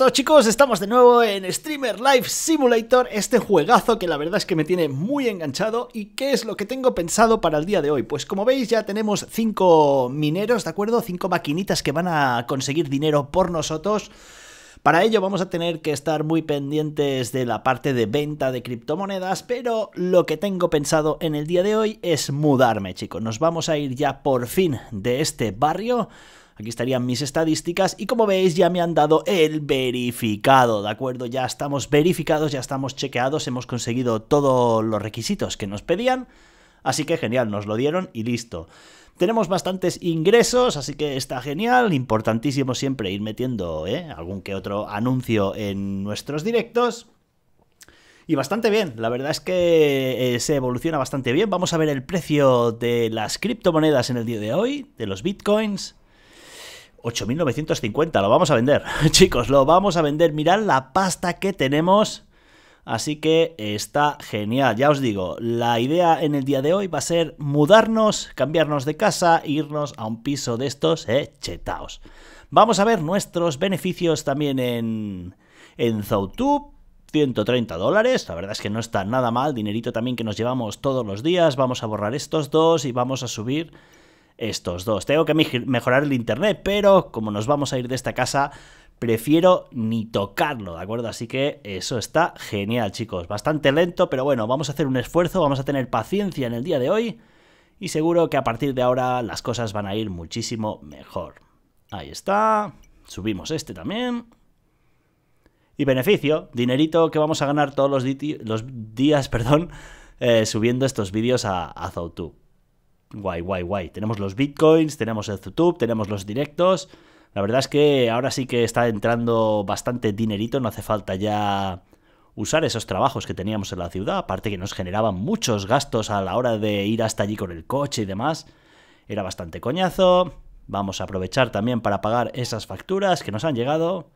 ¡Hola chicos, estamos de nuevo en Streamer Live Simulator, este juegazo que la verdad es que me tiene muy enganchado y qué es lo que tengo pensado para el día de hoy. Pues como veis ya tenemos 5 mineros, ¿de acuerdo? 5 maquinitas que van a conseguir dinero por nosotros. Para ello vamos a tener que estar muy pendientes de la parte de venta de criptomonedas, pero lo que tengo pensado en el día de hoy es mudarme chicos. Nos vamos a ir ya por fin de este barrio Aquí estarían mis estadísticas y como veis ya me han dado el verificado, ¿de acuerdo? Ya estamos verificados, ya estamos chequeados, hemos conseguido todos los requisitos que nos pedían. Así que genial, nos lo dieron y listo. Tenemos bastantes ingresos, así que está genial. Importantísimo siempre ir metiendo ¿eh? algún que otro anuncio en nuestros directos. Y bastante bien, la verdad es que eh, se evoluciona bastante bien. Vamos a ver el precio de las criptomonedas en el día de hoy, de los bitcoins. 8.950, lo vamos a vender. Chicos, lo vamos a vender. Mirad la pasta que tenemos. Así que está genial, ya os digo, la idea en el día de hoy va a ser mudarnos, cambiarnos de casa, irnos a un piso de estos, eh, chetaos. Vamos a ver nuestros beneficios también en, en Zoutube. 130 dólares, la verdad es que no está nada mal, dinerito también que nos llevamos todos los días, vamos a borrar estos dos y vamos a subir estos dos. Tengo que mejorar el internet, pero como nos vamos a ir de esta casa, prefiero ni tocarlo, ¿de acuerdo? Así que eso está genial, chicos. Bastante lento, pero bueno, vamos a hacer un esfuerzo, vamos a tener paciencia en el día de hoy y seguro que a partir de ahora las cosas van a ir muchísimo mejor. Ahí está. Subimos este también. Y beneficio, dinerito que vamos a ganar todos los, días, perdón, eh, subiendo estos vídeos a, a guay, guay, guay. Tenemos los bitcoins, tenemos el YouTube, tenemos los directos. La verdad es que ahora sí que está entrando bastante dinerito, no hace falta ya usar esos trabajos que teníamos en la ciudad, aparte que nos generaban muchos gastos a la hora de ir hasta allí con el coche y demás. Era bastante coñazo. Vamos a aprovechar también para pagar esas facturas que nos han llegado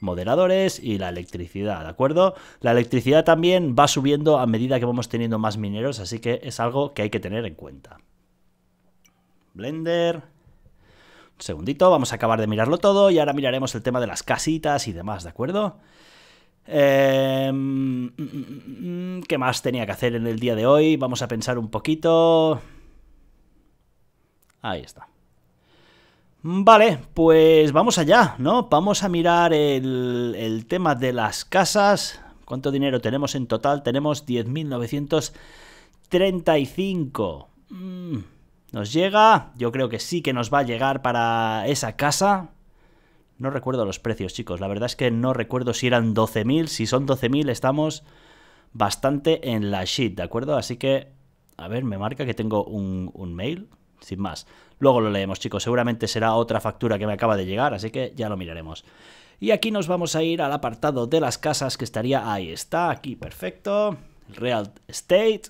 moderadores y la electricidad, ¿de acuerdo? La electricidad también va subiendo a medida que vamos teniendo más mineros, así que es algo que hay que tener en cuenta. Blender. Un segundito, vamos a acabar de mirarlo todo y ahora miraremos el tema de las casitas y demás, ¿de acuerdo? Em, ¿Qué más tenía que hacer en el día de hoy? Vamos a pensar un poquito. Ahí está. Vale, pues vamos allá, ¿no? Vamos a mirar el, tema de las casas. ¿Cuánto dinero tenemos en total? Tenemos 10.935. Mm. Nos llega, yo creo que sí que nos va a llegar para esa casa. No recuerdo los precios, chicos. La verdad es que no recuerdo si eran 12.000. Si son 12.000 estamos bastante en la shit, ¿de acuerdo? Así que, a ver, me marca que tengo un, un mail, sin más. Luego lo leemos, chicos. Seguramente será otra factura que me acaba de llegar, así que ya lo miraremos. Y aquí nos vamos a ir al apartado de las casas que estaría ahí. Está aquí, perfecto. Real Estate.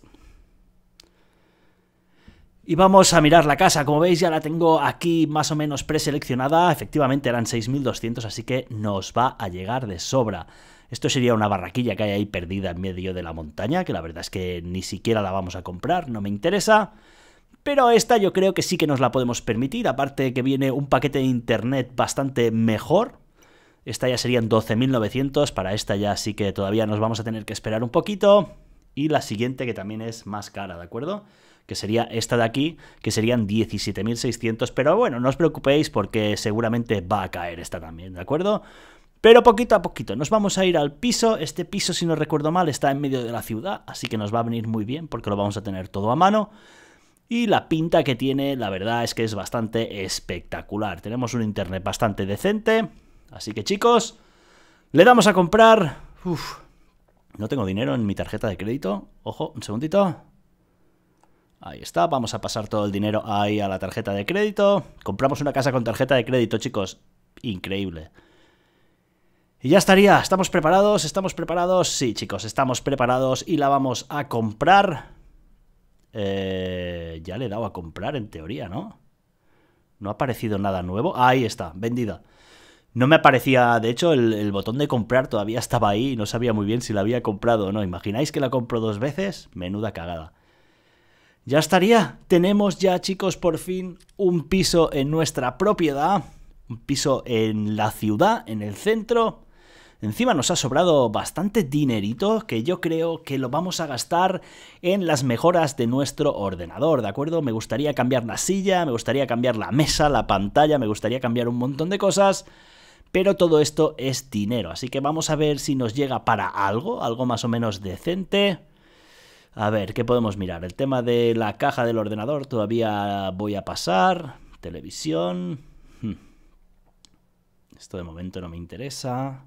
Y vamos a mirar la casa, como veis ya la tengo aquí más o menos preseleccionada, efectivamente eran 6.200, así que nos va a llegar de sobra. Esto sería una barraquilla que hay ahí perdida en medio de la montaña, que la verdad es que ni siquiera la vamos a comprar, no me interesa. Pero esta yo creo que sí que nos la podemos permitir, aparte que viene un paquete de internet bastante mejor. Esta ya serían 12.900, para esta ya sí que todavía nos vamos a tener que esperar un poquito y la siguiente que también es más cara, ¿de acuerdo? que sería esta de aquí, que serían 17.600, pero bueno, no os preocupéis porque seguramente va a caer esta también, ¿de acuerdo? Pero poquito a poquito, nos vamos a ir al piso, este piso si no recuerdo mal está en medio de la ciudad, así que nos va a venir muy bien porque lo vamos a tener todo a mano. Y la pinta que tiene, la verdad es que es bastante espectacular. Tenemos un internet bastante decente, así que chicos, le damos a comprar... Uf, no tengo dinero en mi tarjeta de crédito. Ojo, un segundito. Ahí está, vamos a pasar todo el dinero ahí a la tarjeta de crédito. Compramos una casa con tarjeta de crédito, chicos. Increíble. Y ya estaría, estamos preparados, estamos preparados. Sí, chicos, estamos preparados y la vamos a comprar. Eh, ya le he dado a comprar en teoría, ¿no? No ha aparecido nada nuevo. Ahí está, vendida. No me aparecía, de hecho, el, botón de comprar todavía estaba ahí y no sabía muy bien si la había comprado o no. ¿Imagináis que la compro dos veces? Menuda cagada. Ya estaría. Tenemos ya, chicos, por fin un piso en nuestra propiedad. Un piso en la ciudad, en el centro. Encima nos ha sobrado bastante dinerito que yo creo que lo vamos a gastar en las mejoras de nuestro ordenador, ¿de acuerdo? Me gustaría cambiar la silla, me gustaría cambiar la mesa, la pantalla, me gustaría cambiar un montón de cosas pero todo esto es dinero, así que vamos a ver si nos llega para algo, algo más o menos decente. A ver, ¿qué podemos mirar? El tema de la caja del ordenador todavía voy a pasar. Televisión. Esto de momento no me interesa.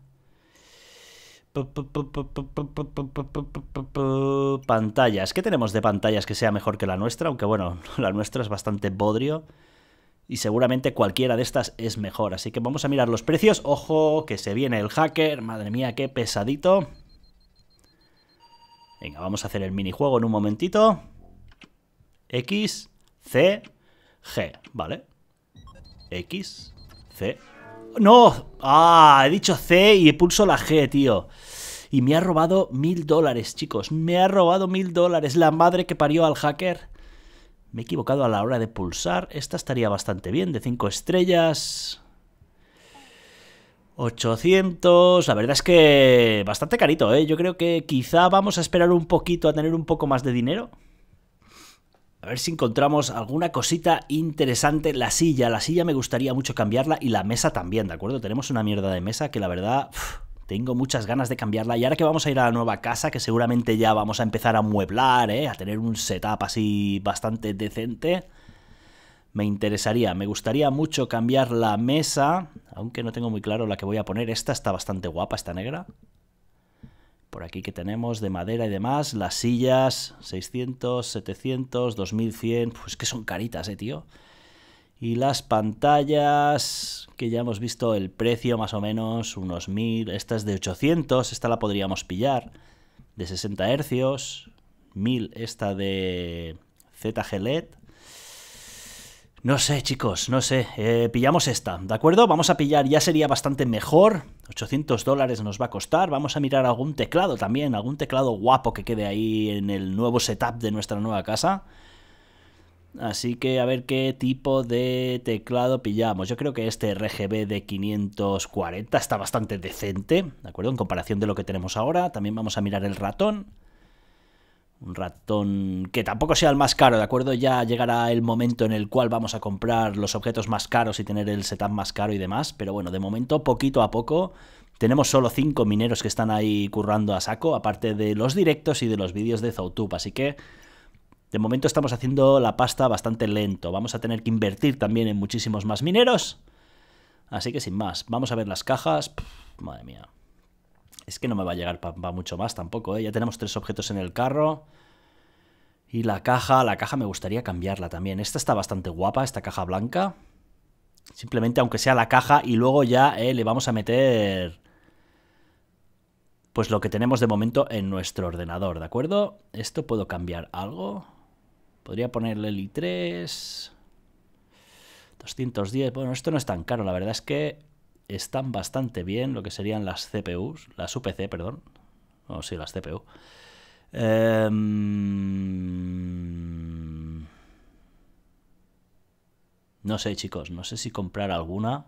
Pantallas. ¿Qué tenemos de pantallas que sea mejor que la nuestra? Aunque bueno, la nuestra es bastante bodrio y seguramente cualquiera de estas es mejor. Así que vamos a mirar los precios. Ojo, que se viene el hacker. Madre mía, qué pesadito. Venga, vamos a hacer el minijuego en un momentito. X, C, G, ¿vale? X, C. ¡No! ¡Ah! He dicho C y he pulso la G, tío. Y me ha robado mil dólares, chicos. Me ha robado mil dólares. La madre que parió al hacker. Me he equivocado a la hora de pulsar. Esta estaría bastante bien, de 5 estrellas. 800, la verdad es que bastante carito, ¿eh? Yo creo que quizá vamos a esperar un poquito a tener un poco más de dinero. A ver si encontramos alguna cosita interesante. La silla, la silla me gustaría mucho cambiarla y la mesa también, ¿de acuerdo? Tenemos una mierda de mesa que la verdad... Tengo muchas ganas de cambiarla. Y ahora que vamos a ir a la nueva casa, que seguramente ya vamos a empezar a mueblar, ¿eh? a tener un setup así bastante decente, me interesaría. Me gustaría mucho cambiar la mesa, aunque no tengo muy claro la que voy a poner. Esta está bastante guapa, esta negra. Por aquí que tenemos de madera y demás, las sillas 600, 700, 2100, pues que son caritas, eh, tío. Y las pantallas, que ya hemos visto el precio más o menos, unos 1000. Esta es de 800, esta la podríamos pillar. De 60 hercios. 1000 esta de ZGLED, No sé, chicos, no sé. Eh, pillamos esta, ¿de acuerdo? Vamos a pillar, ya sería bastante mejor. 800 dólares nos va a costar. Vamos a mirar algún teclado también, algún teclado guapo que quede ahí en el nuevo setup de nuestra nueva casa. Así que a ver qué tipo de teclado pillamos. Yo creo que este RGB de 540 está bastante decente, ¿de acuerdo? En comparación de lo que tenemos ahora. También vamos a mirar el ratón. Un ratón que tampoco sea el más caro, ¿de acuerdo? Ya llegará el momento en el cual vamos a comprar los objetos más caros y tener el setup más caro y demás. Pero bueno, de momento, poquito a poco, tenemos solo 5 mineros que están ahí currando a saco, aparte de los directos y de los vídeos de Zoutube. Así que de momento estamos haciendo la pasta bastante lento. Vamos a tener que invertir también en muchísimos más mineros. Así que sin más, vamos a ver las cajas. madre mía. Es que no me va a llegar para mucho más tampoco, ¿eh? Ya tenemos tres objetos en el carro. Y la caja, la caja me gustaría cambiarla también. Esta está bastante guapa, esta caja blanca. Simplemente aunque sea la caja y luego ya eh, le vamos a meter pues lo que tenemos de momento en nuestro ordenador, ¿de acuerdo? Esto puedo cambiar algo. Podría ponerle el i3. 210. Bueno, esto no es tan caro. La verdad es que están bastante bien lo que serían las CPUs. Las UPC, perdón. O sí, las CPU. Em, no sé, chicos. No sé si comprar alguna.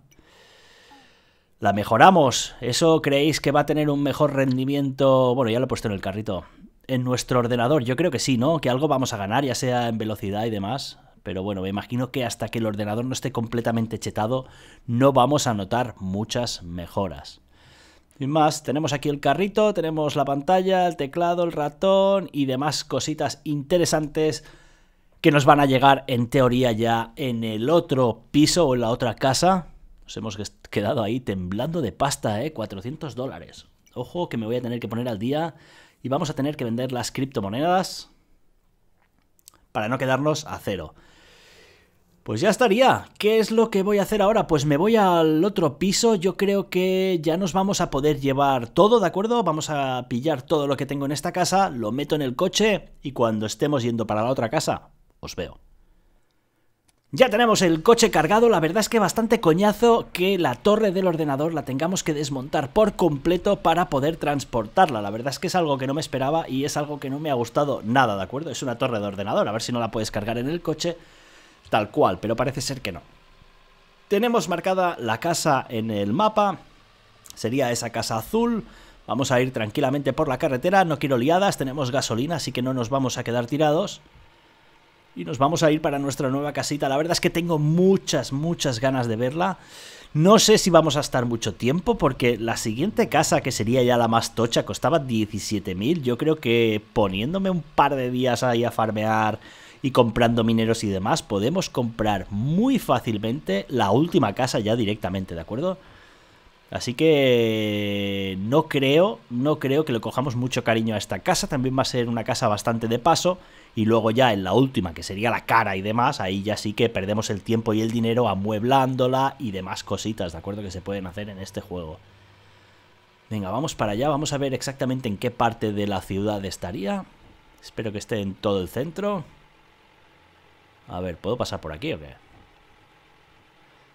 La mejoramos. ¿Eso creéis que va a tener un mejor rendimiento? Bueno, ya lo he puesto en el carrito en nuestro ordenador. Yo creo que sí, ¿no? Que algo vamos a ganar, ya sea en velocidad y demás. Pero bueno, me imagino que hasta que el ordenador no esté completamente chetado, no vamos a notar muchas mejoras. Y más, tenemos aquí el carrito, tenemos la pantalla, el teclado, el ratón y demás cositas interesantes que nos van a llegar en teoría ya en el otro piso o en la otra casa. Nos hemos quedado ahí temblando de pasta, ¿eh? 400 dólares. Ojo que me voy a tener que poner al día y vamos a tener que vender las criptomonedas para no quedarnos a cero. Pues ya estaría. ¿Qué es lo que voy a hacer ahora? Pues me voy al otro piso. Yo creo que ya nos vamos a poder llevar todo, ¿de acuerdo? Vamos a pillar todo lo que tengo en esta casa, lo meto en el coche y cuando estemos yendo para la otra casa, os veo. Ya tenemos el coche cargado, la verdad es que bastante coñazo que la torre del ordenador la tengamos que desmontar por completo para poder transportarla, la verdad es que es algo que no me esperaba y es algo que no me ha gustado nada, ¿de acuerdo? Es una torre de ordenador, a ver si no la puedes cargar en el coche tal cual, pero parece ser que no. Tenemos marcada la casa en el mapa, sería esa casa azul, vamos a ir tranquilamente por la carretera, no quiero liadas, tenemos gasolina, así que no nos vamos a quedar tirados y nos vamos a ir para nuestra nueva casita. La verdad es que tengo muchas, muchas ganas de verla. No sé si vamos a estar mucho tiempo porque la siguiente casa, que sería ya la más tocha, costaba 17.000. Yo creo que poniéndome un par de días ahí a farmear y comprando mineros y demás, podemos comprar muy fácilmente la última casa ya directamente, ¿de acuerdo? Así que no creo, no creo que le cojamos mucho cariño a esta casa. También va a ser una casa bastante de paso y luego ya en la última, que sería la cara y demás, ahí ya sí que perdemos el tiempo y el dinero amueblándola y demás cositas, ¿de acuerdo? Que se pueden hacer en este juego. Venga, vamos para allá, vamos a ver exactamente en qué parte de la ciudad estaría. Espero que esté en todo el centro. A ver, ¿puedo pasar por aquí o qué?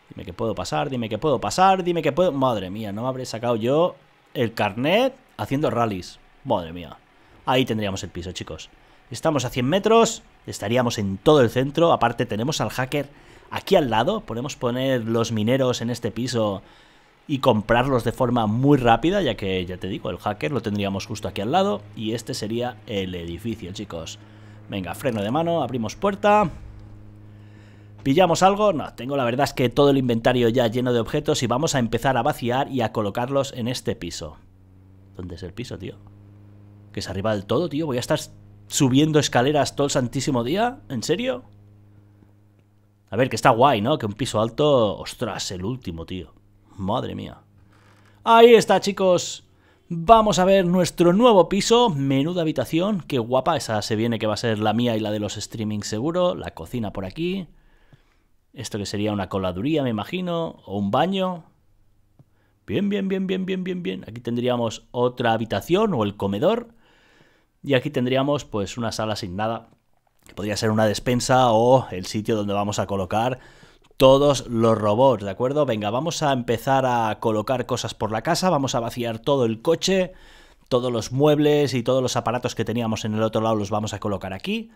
Dime que puedo pasar, dime que puedo pasar, dime que puedo... Madre mía, no me habré sacado yo el carnet haciendo rallies. Madre mía. Ahí tendríamos el piso, chicos. Estamos a 100 metros, estaríamos en todo el centro. Aparte tenemos al hacker aquí al lado. Podemos poner los mineros en este piso y comprarlos de forma muy rápida, ya que, ya te digo, el hacker lo tendríamos justo aquí al lado. Y este sería el edificio, chicos. Venga, freno de mano, abrimos puerta. ¿Pillamos algo? No, tengo la verdad es que todo el inventario ya lleno de objetos y vamos a empezar a vaciar y a colocarlos en este piso. ¿Dónde es el piso, tío? Que es arriba del todo, tío. Voy a estar subiendo escaleras todo el santísimo día? ¿En serio? A ver, que está guay, ¿no? Que un piso alto... Ostras, el último, tío. Madre mía. Ahí está, chicos. Vamos a ver nuestro nuevo piso. Menuda habitación. Qué guapa. Esa se viene que va a ser la mía y la de los streaming seguro. La cocina por aquí. Esto que sería una coladuría, me imagino. O un baño. Bien, bien, bien, bien, bien, bien, bien. Aquí tendríamos otra habitación o el comedor. Y aquí tendríamos pues una sala sin nada, que podría ser una despensa o el sitio donde vamos a colocar todos los robots, ¿de acuerdo? Venga, vamos a empezar a colocar cosas por la casa, vamos a vaciar todo el coche, todos los muebles y todos los aparatos que teníamos en el otro lado los vamos a colocar aquí.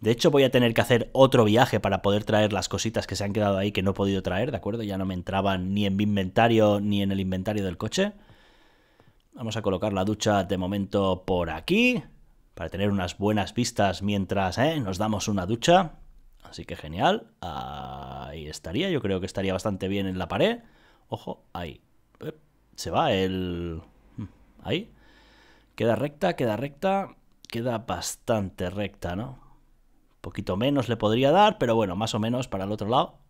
De hecho, voy a tener que hacer otro viaje para poder traer las cositas que se han quedado ahí que no he podido traer, ¿de acuerdo? Ya no me entraban ni en mi inventario ni en el inventario del coche. Vamos a colocar la ducha de momento por aquí para tener unas buenas vistas mientras eh, nos damos una ducha. Así que genial. Ahí estaría. Yo creo que estaría bastante bien en la pared. Ojo, ahí. Eh, se va el... Mm, ahí. Queda recta, queda recta. Queda bastante recta, ¿no? Un poquito menos le podría dar, pero bueno, más o menos para el otro lado.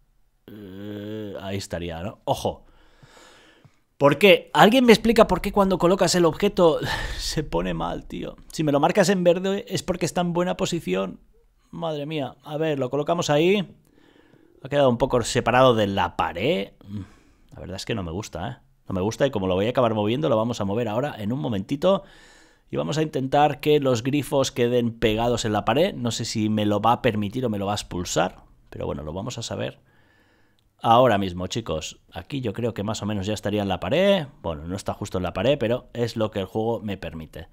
Eh, ahí estaría, ¿no? Ojo. ¿Por qué? ¿Alguien me explica por qué cuando colocas el objeto se pone mal, tío? Si me lo marcas en verde es porque está en buena posición. Madre mía. A ver, lo colocamos ahí. Ha quedado un poco separado de la pared. La verdad es que no me gusta, ¿eh? No me gusta y como lo voy a acabar moviendo, lo vamos a mover ahora en un momentito. Y vamos a intentar que los grifos queden pegados en la pared. No sé si me lo va a permitir o me lo va a expulsar. Pero bueno, lo vamos a saber ahora mismo, chicos. Aquí yo creo que más o menos ya estaría en la pared. Bueno, no está justo en la pared, pero es lo que el juego me permite.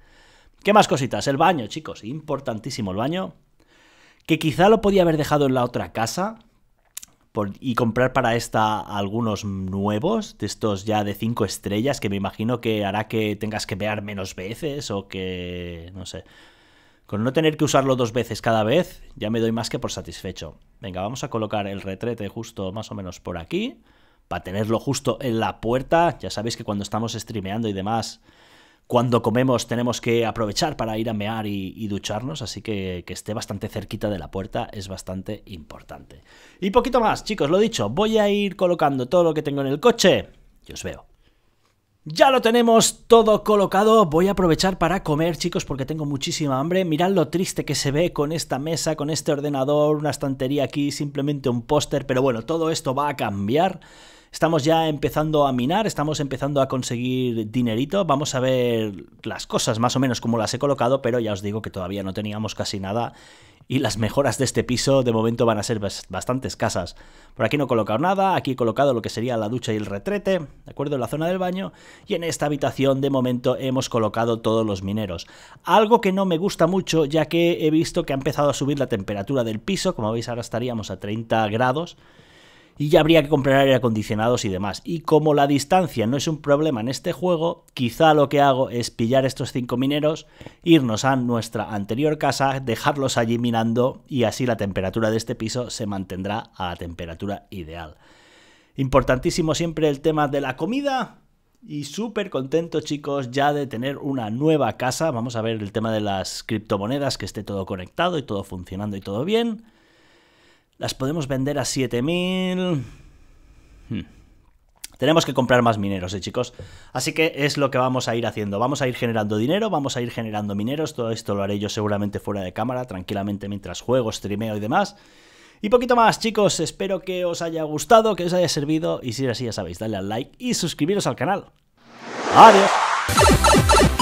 ¿Qué más cositas? El baño, chicos. Importantísimo el baño. Que quizá lo podía haber dejado en la otra casa y comprar para esta algunos nuevos, de estos ya de 5 estrellas, que me imagino que hará que tengas que pear menos veces o que... no sé. Con no tener que usarlo dos veces cada vez, ya me doy más que por satisfecho. Venga, vamos a colocar el retrete justo más o menos por aquí, para tenerlo justo en la puerta. Ya sabéis que cuando estamos streameando y demás, cuando comemos tenemos que aprovechar para ir a mear y, ducharnos, así que que esté bastante cerquita de la puerta es bastante importante. Y poquito más, chicos, lo dicho, voy a ir colocando todo lo que tengo en el coche y os veo. Ya lo tenemos todo colocado, voy a aprovechar para comer chicos porque tengo muchísima hambre, mirad lo triste que se ve con esta mesa, con este ordenador, una estantería aquí, simplemente un póster, pero bueno, todo esto va a cambiar. Estamos ya empezando a minar, estamos empezando a conseguir dinerito. Vamos a ver las cosas más o menos como las he colocado, pero ya os digo que todavía no teníamos casi nada y las mejoras de este piso de momento van a ser bastante escasas. Por aquí no he colocado nada, aquí he colocado lo que sería la ducha y el retrete, ¿de acuerdo? En la zona del baño y en esta habitación de momento hemos colocado todos los mineros. Algo que no me gusta mucho ya que he visto que ha empezado a subir la temperatura del piso, como veis ahora estaríamos a 30 grados y ya habría que comprar aire acondicionados y demás. Y como la distancia no es un problema en este juego, quizá lo que hago es pillar estos cinco mineros, irnos a nuestra anterior casa, dejarlos allí minando y así la temperatura de este piso se mantendrá a la temperatura ideal. Importantísimo siempre el tema de la comida. Y súper contento chicos ya de tener una nueva casa. Vamos a ver el tema de las criptomonedas, que esté todo conectado y todo funcionando y todo bien. Las podemos vender a 7000. Hmm. Tenemos que comprar más mineros, ¿eh, chicos? Así que es lo que vamos a ir haciendo. Vamos a ir generando dinero, vamos a ir generando mineros. Todo esto lo haré yo seguramente fuera de cámara, tranquilamente mientras juego, streameo y demás. Y poquito más, chicos. Espero que os haya gustado, que os haya servido. Y si es así, ya sabéis, dale al like y suscribiros al canal. Adiós.